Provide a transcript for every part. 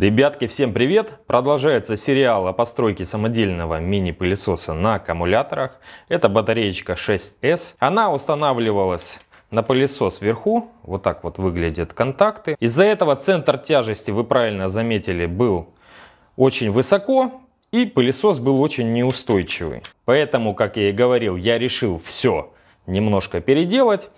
Ребятки, всем привет! Продолжается сериал о постройке самодельного мини-пылесоса на аккумуляторах. Это батареечка 6S. Она устанавливалась на пылесос вверху. Вот так вот выглядят контакты. Из-за этого центр тяжести, вы правильно заметили, был очень высоко. И пылесос был очень неустойчивый. Поэтому, как я и говорил, я решил все немножко переделать.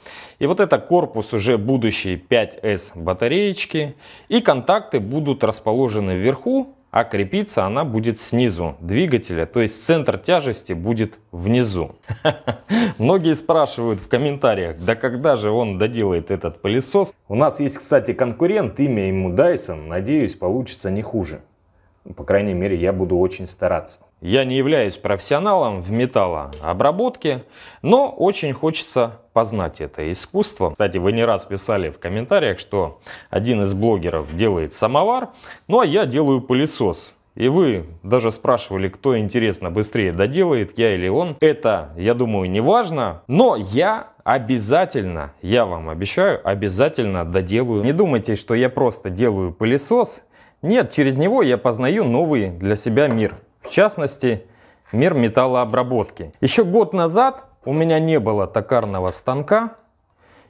И вот это корпус уже будущей 5S батареечки. И контакты будут расположены вверху, а крепиться она будет снизу двигателя, то есть центр тяжести будет внизу. Многие спрашивают в комментариях, да когда же он доделает этот пылесос? У нас есть, кстати, конкурент, имя ему Dyson, надеюсь, получится не хуже по крайней мере, я буду очень стараться. Я не являюсь профессионалом в металлообработке, но очень хочется познать это искусство. Кстати, вы не раз писали в комментариях, что один из блогеров делает самовар, ну а я делаю пылесос. И вы даже спрашивали, кто интересно быстрее доделает, я или он. Это, я думаю, не важно. Но я обязательно, я вам обещаю, обязательно доделаю. Не думайте, что я просто делаю пылесос нет, через него я познаю новый для себя мир. В частности, мир металлообработки. Еще год назад у меня не было токарного станка.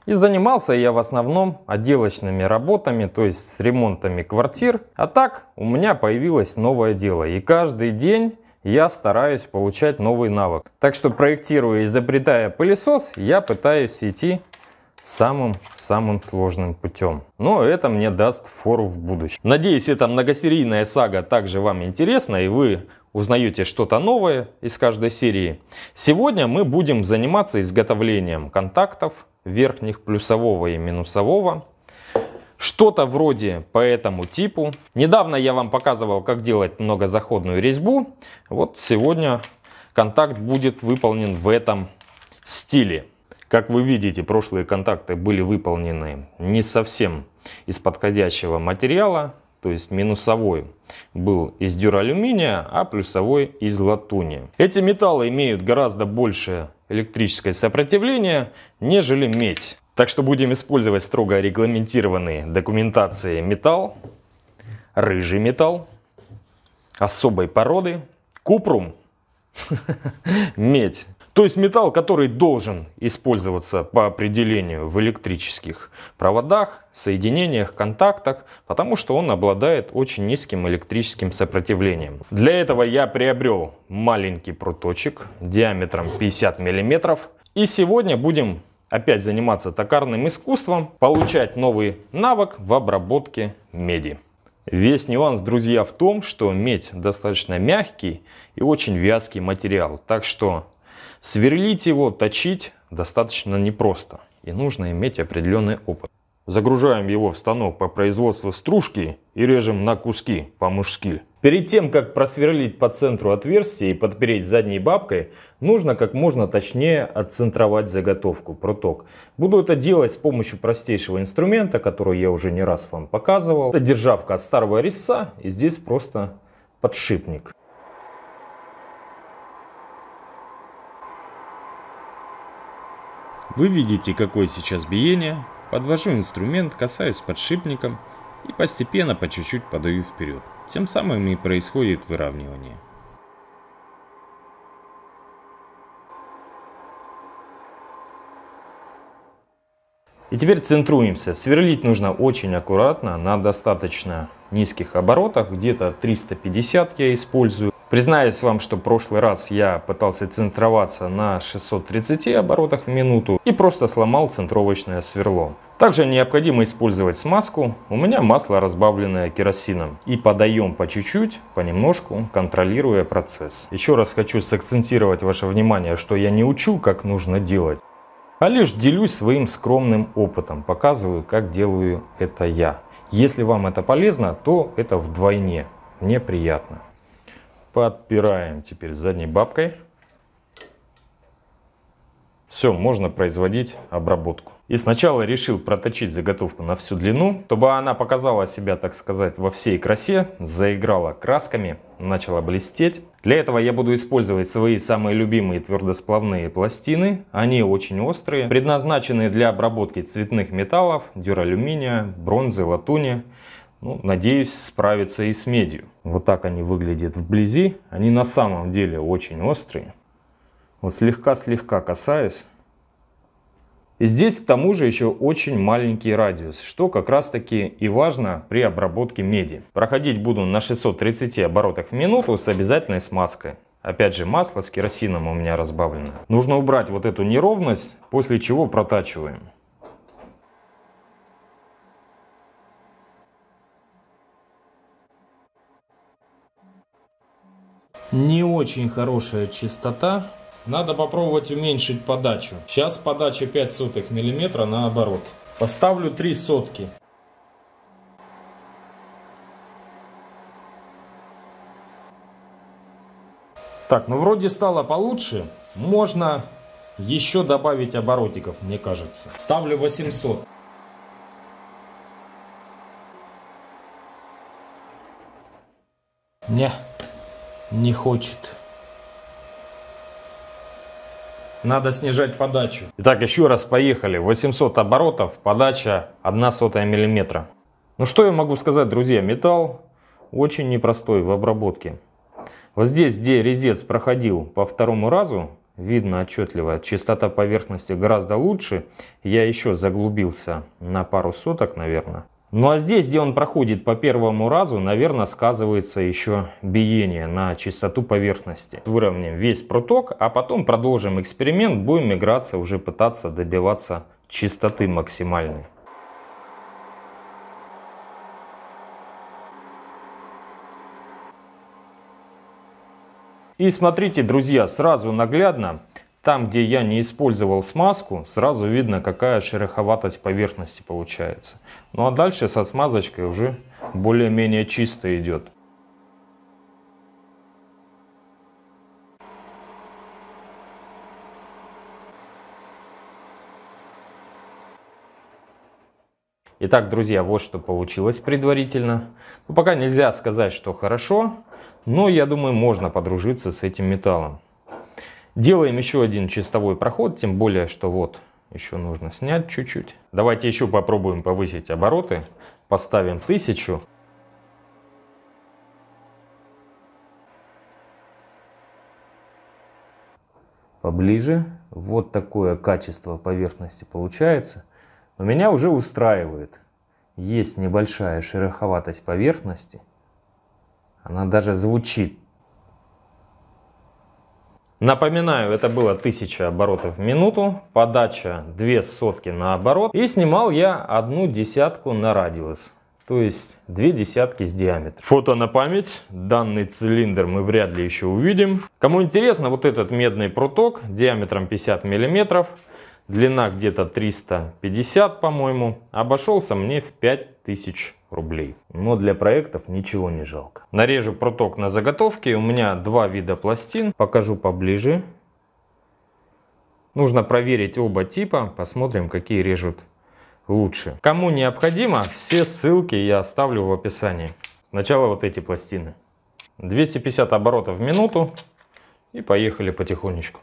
И занимался я в основном отделочными работами, то есть с ремонтами квартир. А так у меня появилось новое дело. И каждый день я стараюсь получать новый навык. Так что проектируя и изобретая пылесос, я пытаюсь идти самым-самым сложным путем. Но это мне даст фору в будущем. Надеюсь, эта многосерийная сага также вам интересна и вы узнаете что-то новое из каждой серии. Сегодня мы будем заниматься изготовлением контактов верхних плюсового и минусового. Что-то вроде по этому типу. Недавно я вам показывал, как делать многозаходную резьбу. Вот сегодня контакт будет выполнен в этом стиле. Как вы видите, прошлые контакты были выполнены не совсем из подходящего материала, то есть минусовой был из дюралюминия, а плюсовой из латуни. Эти металлы имеют гораздо большее электрическое сопротивление, нежели медь. Так что будем использовать строго регламентированные документации металл, рыжий металл, особой породы, купрум, медь. То есть металл, который должен использоваться по определению в электрических проводах, соединениях, контактах, потому что он обладает очень низким электрическим сопротивлением. Для этого я приобрел маленький пруточек диаметром 50 мм. И сегодня будем опять заниматься токарным искусством, получать новый навык в обработке меди. Весь нюанс, друзья, в том, что медь достаточно мягкий и очень вязкий материал. Так что Сверлить его, точить достаточно непросто и нужно иметь определенный опыт. Загружаем его в станок по производству стружки и режем на куски по-мужски. Перед тем, как просверлить по центру отверстие и подпереть задней бабкой, нужно как можно точнее отцентровать заготовку, проток. Буду это делать с помощью простейшего инструмента, который я уже не раз вам показывал. Это державка от старого резца и здесь просто подшипник. Вы видите, какое сейчас биение. Подвожу инструмент, касаюсь подшипником и постепенно по чуть-чуть подаю вперед. Тем самым и происходит выравнивание. И теперь центруемся. Сверлить нужно очень аккуратно, на достаточно низких оборотах, где-то 350 я использую. Признаюсь вам, что в прошлый раз я пытался центроваться на 630 оборотах в минуту и просто сломал центровочное сверло. Также необходимо использовать смазку. У меня масло разбавленное керосином. И подаем по чуть-чуть, понемножку, контролируя процесс. Еще раз хочу сакцентировать ваше внимание, что я не учу, как нужно делать, а лишь делюсь своим скромным опытом, показываю, как делаю это я. Если вам это полезно, то это вдвойне. Мне приятно. Подпираем теперь задней бабкой. Все, можно производить обработку. И сначала решил проточить заготовку на всю длину, чтобы она показала себя, так сказать, во всей красе, заиграла красками, начала блестеть. Для этого я буду использовать свои самые любимые твердосплавные пластины. Они очень острые, предназначены для обработки цветных металлов, дюралюминия, бронзы, латуни. Ну, надеюсь, справится и с медью. Вот так они выглядят вблизи. Они на самом деле очень острые. Вот слегка-слегка касаюсь. И здесь к тому же еще очень маленький радиус, что как раз таки и важно при обработке меди. Проходить буду на 630 оборотах в минуту с обязательной смазкой. Опять же масло с керосином у меня разбавлено. Нужно убрать вот эту неровность, после чего протачиваем. не очень хорошая частота. Надо попробовать уменьшить подачу. Сейчас подача 5 сотых миллиметра наоборот. Поставлю 3 сотки. Так, ну вроде стало получше. Можно еще добавить оборотиков, мне кажется. Ставлю 800. Не не хочет. Надо снижать подачу. Итак, еще раз поехали. 800 оборотов, подача 1 сотая миллиметра. Ну что я могу сказать, друзья, металл очень непростой в обработке. Вот здесь, где резец проходил по второму разу, видно отчетливо, чистота поверхности гораздо лучше. Я еще заглубился на пару соток, наверное. Ну а здесь, где он проходит по первому разу, наверное, сказывается еще биение на частоту поверхности. Выровняем весь проток, а потом продолжим эксперимент, будем играться, уже пытаться добиваться частоты максимальной. И смотрите, друзья, сразу наглядно, там, где я не использовал смазку, сразу видно, какая шероховатость поверхности получается. Ну а дальше со смазочкой уже более-менее чисто идет. Итак, друзья, вот что получилось предварительно. Ну, пока нельзя сказать, что хорошо, но я думаю, можно подружиться с этим металлом. Делаем еще один чистовой проход, тем более, что вот еще нужно снять чуть-чуть. Давайте еще попробуем повысить обороты. Поставим 1000. Поближе. Вот такое качество поверхности получается. Но меня уже устраивает. Есть небольшая шероховатость поверхности. Она даже звучит Напоминаю, это было 1000 оборотов в минуту, подача 2 сотки на оборот. И снимал я одну десятку на радиус, то есть две десятки с диаметром. Фото на память. Данный цилиндр мы вряд ли еще увидим. Кому интересно, вот этот медный пруток диаметром 50 миллиметров, длина где-то 350, по-моему, обошелся мне в 5000 мм рублей. Но для проектов ничего не жалко. Нарежу проток на заготовке. У меня два вида пластин. Покажу поближе. Нужно проверить оба типа. Посмотрим, какие режут лучше. Кому необходимо, все ссылки я оставлю в описании. Сначала вот эти пластины. 250 оборотов в минуту. И поехали потихонечку.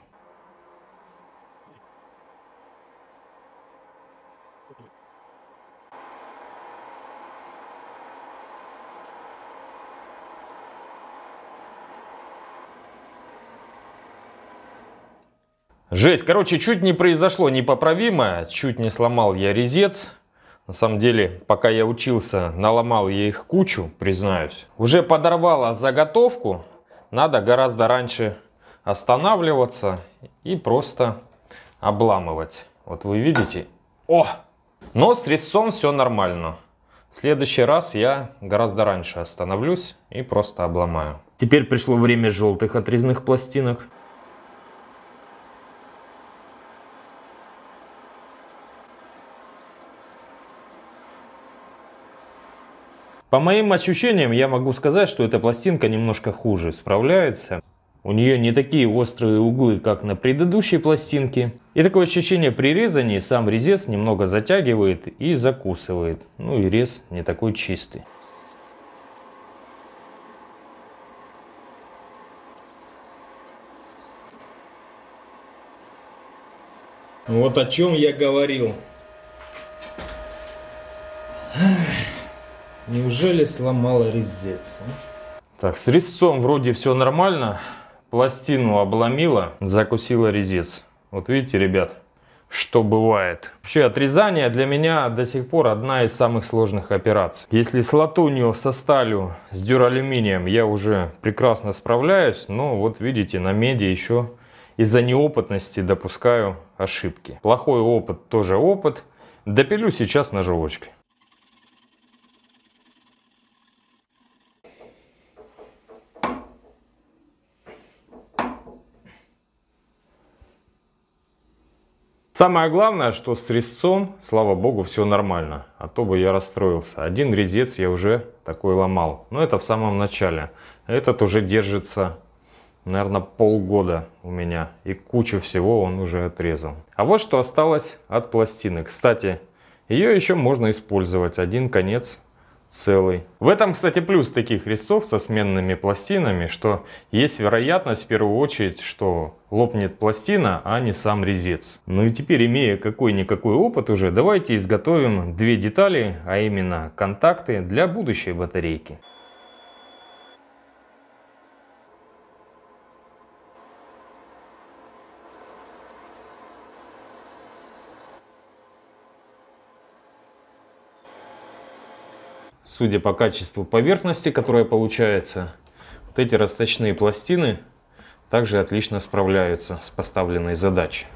Жесть, короче, чуть не произошло непоправимое, чуть не сломал я резец. На самом деле, пока я учился, наломал я их кучу, признаюсь. Уже подорвало заготовку, надо гораздо раньше останавливаться и просто обламывать. Вот вы видите. О! Но с резцом все нормально. В следующий раз я гораздо раньше остановлюсь и просто обломаю. Теперь пришло время желтых отрезных пластинок. По моим ощущениям, я могу сказать, что эта пластинка немножко хуже справляется. У нее не такие острые углы, как на предыдущей пластинке. И такое ощущение при резании сам резец немного затягивает и закусывает. Ну и рез не такой чистый. Вот о чем я говорил. Ах. Неужели сломала резец? А? Так, с резцом вроде все нормально. Пластину обломила, закусила резец. Вот видите, ребят, что бывает. Вообще отрезание для меня до сих пор одна из самых сложных операций. Если с латунью, со сталью, с дюралюминием я уже прекрасно справляюсь, но вот видите, на меди еще из-за неопытности допускаю ошибки. Плохой опыт тоже опыт. Допилю сейчас ножовочкой. Самое главное, что с резцом, слава богу, все нормально, а то бы я расстроился. Один резец я уже такой ломал, но это в самом начале. Этот уже держится, наверное, полгода у меня, и кучу всего он уже отрезал. А вот что осталось от пластины. Кстати, ее еще можно использовать, один конец целый. В этом, кстати, плюс таких резцов со сменными пластинами, что есть вероятность в первую очередь, что лопнет пластина, а не сам резец. Ну и теперь, имея какой-никакой опыт уже, давайте изготовим две детали, а именно контакты для будущей батарейки. судя по качеству поверхности, которая получается, вот эти расточные пластины также отлично справляются с поставленной задачей.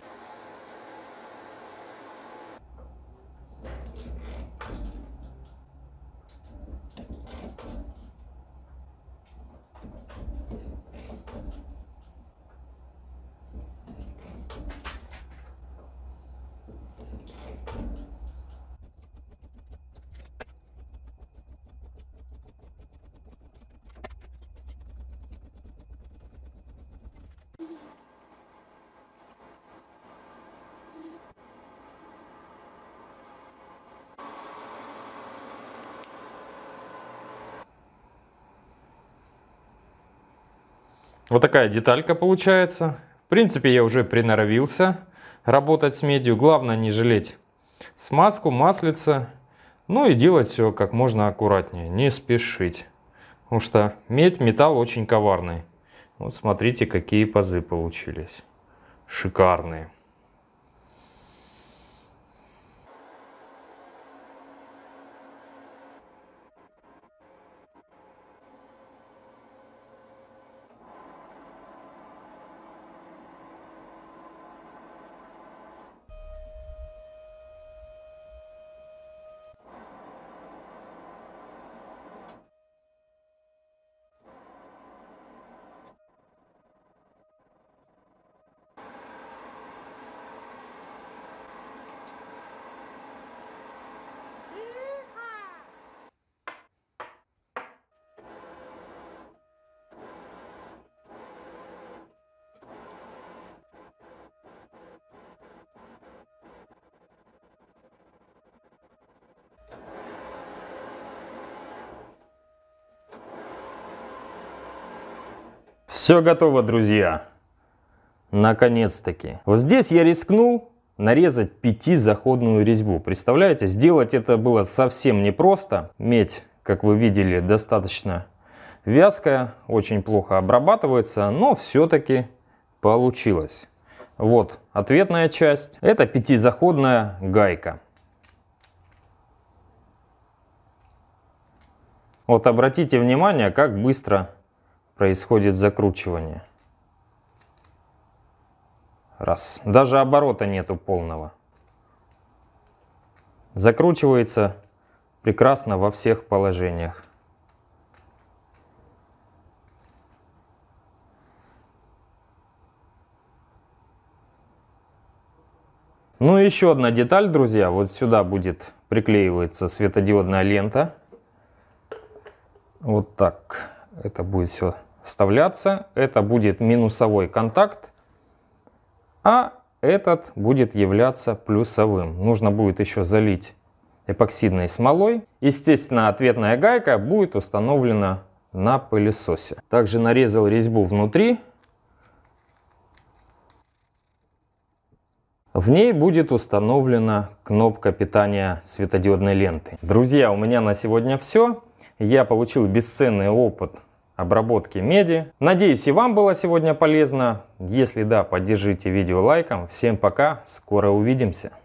Вот такая деталька получается. В принципе, я уже приноровился работать с медью. Главное не жалеть смазку, маслица. Ну и делать все как можно аккуратнее, не спешить. Потому что медь, металл очень коварный. Вот смотрите, какие пазы получились. Шикарные. Все готово, друзья. Наконец-таки. Вот здесь я рискнул нарезать пятизаходную резьбу. Представляете, сделать это было совсем непросто. Медь, как вы видели, достаточно вязкая, очень плохо обрабатывается, но все-таки получилось. Вот ответная часть. Это пятизаходная гайка. Вот обратите внимание, как быстро происходит закручивание. Раз. Даже оборота нету полного. Закручивается прекрасно во всех положениях. Ну и еще одна деталь, друзья. Вот сюда будет приклеиваться светодиодная лента. Вот так. Это будет все вставляться. Это будет минусовой контакт. А этот будет являться плюсовым. Нужно будет еще залить эпоксидной смолой. Естественно, ответная гайка будет установлена на пылесосе. Также нарезал резьбу внутри. В ней будет установлена кнопка питания светодиодной ленты. Друзья, у меня на сегодня все. Я получил бесценный опыт обработки меди. Надеюсь, и вам было сегодня полезно. Если да, поддержите видео лайком. Всем пока, скоро увидимся.